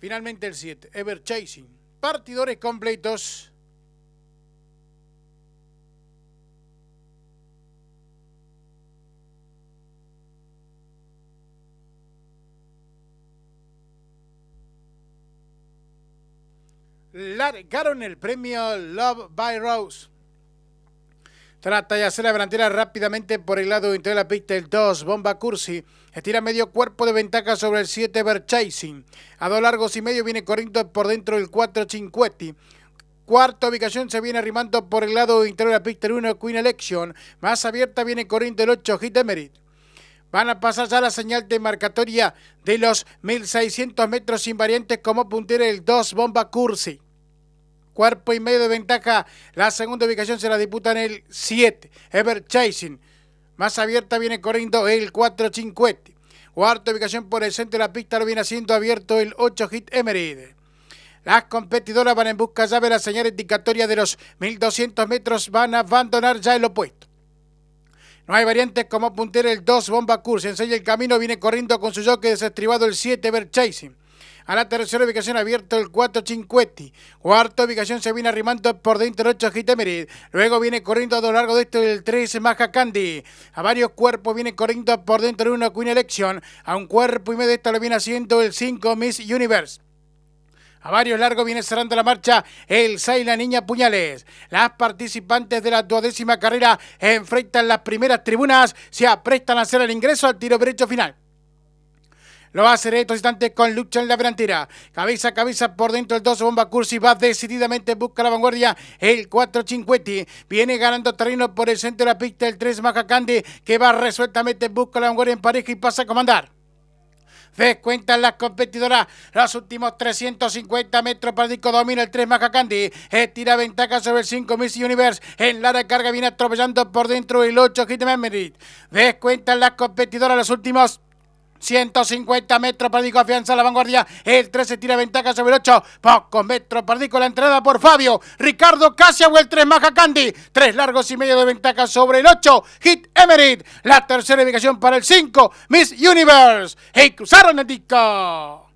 Finalmente el 7, Ever Chasing. Partidores completos. Largaron el premio Love by Rose. Trata de hacer la delantera rápidamente por el lado interior de la pista el 2, Bomba Cursi. Estira medio cuerpo de ventaja sobre el 7, Verchasing. A dos largos y medio viene corriendo por dentro el 4, Cincuetti. Cuarta ubicación se viene arrimando por el lado interior de la pista el 1, Queen Election. Más abierta viene corriendo el 8, Hit Emerit. Van a pasar ya la señal de marcatoria de los 1600 metros invariantes como puntera el 2, Bomba Cursi cuerpo y medio de ventaja. La segunda ubicación se la disputa en el 7, Ever Más abierta viene corriendo el 4 Cinquetti. Cuarta ubicación por el centro de la pista lo viene haciendo abierto el 8 Hit Emeride. Las competidoras van en busca ya de la señales indicatoria de los 1200 metros. Van a abandonar ya el opuesto. No hay variantes como punter el 2 Bomba Curse. Enseña el camino, viene corriendo con su jockey desestribado el 7 Ever a la tercera ubicación abierto el 4 Cinquetti. Cuarta ubicación se viene arrimando por dentro 8 Gitemerit. Luego viene corriendo a lo largo de esto el 3 Maja Candy. A varios cuerpos viene corriendo por dentro 1 Queen Election. A un cuerpo y medio de esto lo viene haciendo el 5 Miss Universe. A varios largos viene cerrando la marcha el 6 La Niña Puñales. Las participantes de la duodécima carrera enfrentan las primeras tribunas, se aprestan a hacer el ingreso al tiro derecho final. Lo va a hacer estos instantes con lucha en la delantera. Cabeza a cabeza por dentro el 12. Bomba Cursi va decididamente. Busca la vanguardia. El 4 Cinquetti. Viene ganando terreno por el centro de la pista. El 3 Majacande. Que va resueltamente. Busca la vanguardia en pareja y pasa a comandar. Descuentan las competidoras. Los últimos 350 metros para Disco domina el 3 Majacandi. Estira ventaja sobre el 5 Miss Universe. En la recarga viene atropellando por dentro el 8 Hit Ves Descuentan las competidoras. Los últimos 150 metros perdico afianza la vanguardia. El 13 tira ventaja sobre el 8. Pocos metros perdico la entrada por Fabio. Ricardo Casia el 3 Maja Candy. 3 largos y medio de ventaja sobre el 8. Hit Emerit. La tercera ubicación para el 5. Miss Universe. Y cruzaron el disco.